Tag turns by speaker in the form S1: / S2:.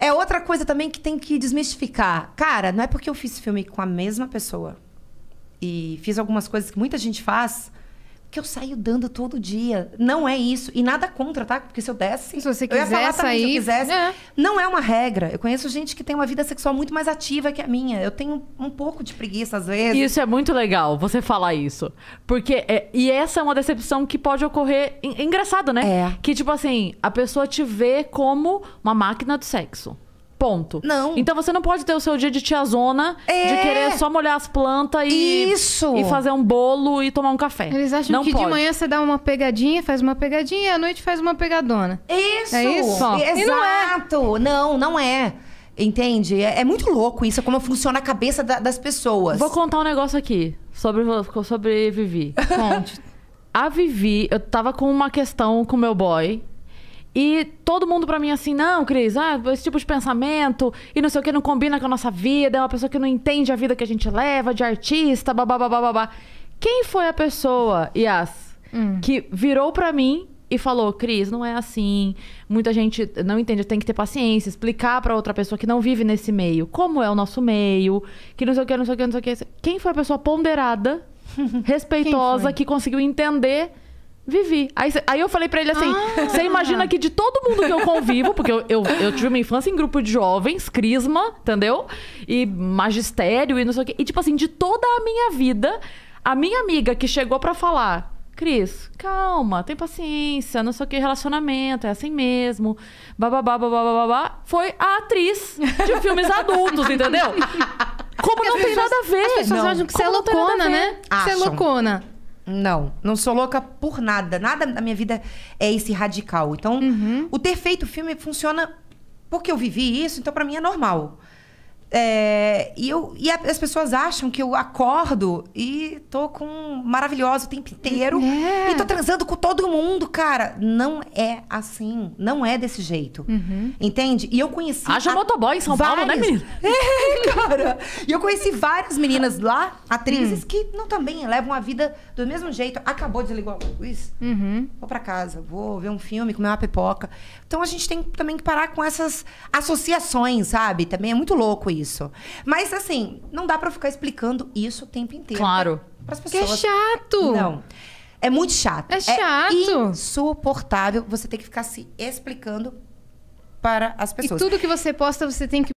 S1: É outra coisa também que tem que desmistificar. Cara, não é porque eu fiz filme com a mesma pessoa e fiz algumas coisas que muita gente faz que eu saio dando todo dia. Não é isso. E nada contra, tá? Porque se eu desse. Se você quiser eu ia falar sair, também, se eu quisesse. É. Não é uma regra. Eu conheço gente que tem uma vida sexual muito mais ativa que a minha. Eu tenho um pouco de preguiça às vezes. Isso
S2: é muito legal, você falar isso. Porque. É, e essa é uma decepção que pode ocorrer. engraçado, né? É. Que, tipo assim, a pessoa te vê como uma máquina do sexo. Ponto. Não. Então você não pode ter o seu dia de tiazona, é. de querer só molhar as plantas e, Isso. e fazer um bolo e tomar um café. Eles acham não que pode. de manhã
S1: você dá uma pegadinha, faz uma pegadinha e à noite faz uma pegadona. Isso. É isso? Exato. E não, é. não, não é. Entende? É, é, muito louco isso, como funciona a cabeça da, das pessoas. Vou contar um negócio aqui sobre,
S2: sobre Vivi. Conte. a Vivi, eu tava com uma questão com meu boy. E todo mundo para mim assim, não, Cris, ah, esse tipo de pensamento e não sei o que não combina com a nossa vida, é uma pessoa que não entende a vida que a gente leva, de artista, babá, babá. Quem foi a pessoa, Yas, hum. que virou para mim e falou: Cris, não é assim. Muita gente não entende, tem que ter paciência, explicar para outra pessoa que não vive nesse meio como é o nosso meio, que não sei o que, não sei o que, não sei o que. Quem foi a pessoa ponderada, respeitosa, que conseguiu entender Vivi. Aí, aí eu falei para ele assim: você ah. imagina que de todo mundo que eu convivo, porque eu, eu, eu, tive uma infância em grupo de jovens, crisma, entendeu? E magistério e não sei o quê. E tipo assim, de toda a minha vida, a minha amiga que chegou para falar. Cris, calma, tem paciência, não sei o que, relacionamento, é assim mesmo, bababá, bababá, babá, foi a atriz de filmes
S1: adultos, entendeu? Como não tem nada a ver. As pessoas não. acham que você é loucona, né? Acham. você é loucona. Não, não sou louca por nada. Nada da minha vida é esse radical. Então, uhum. o ter feito o filme funciona porque eu vivi isso, então para mim é normal. É, e, eu, e as pessoas acham que eu acordo e tô com maravilhoso o tempo inteiro. É. E tô transando com todo mundo, cara. Não é assim. Não é desse jeito. Uhum. Entende? E eu conheci. Haja a... motoboy em São várias... Paulo, né, menina? É, cara. e eu conheci várias meninas lá, atrizes, hum. que não também levam a vida do mesmo jeito. Acabou de ligar a luz. Uhum. Vou pra casa, vou ver um filme, comer uma pipoca. Então a gente tem também que parar com essas associações, sabe? Também é muito louco isso isso. Mas assim, não dá para ficar explicando isso o tempo inteiro. Tá? Claro. Para as é pessoas. Que é chato. Não. É muito chato. É chato. É insuportável você ter que ficar se explicando para as pessoas. E tudo que você posta, você tem que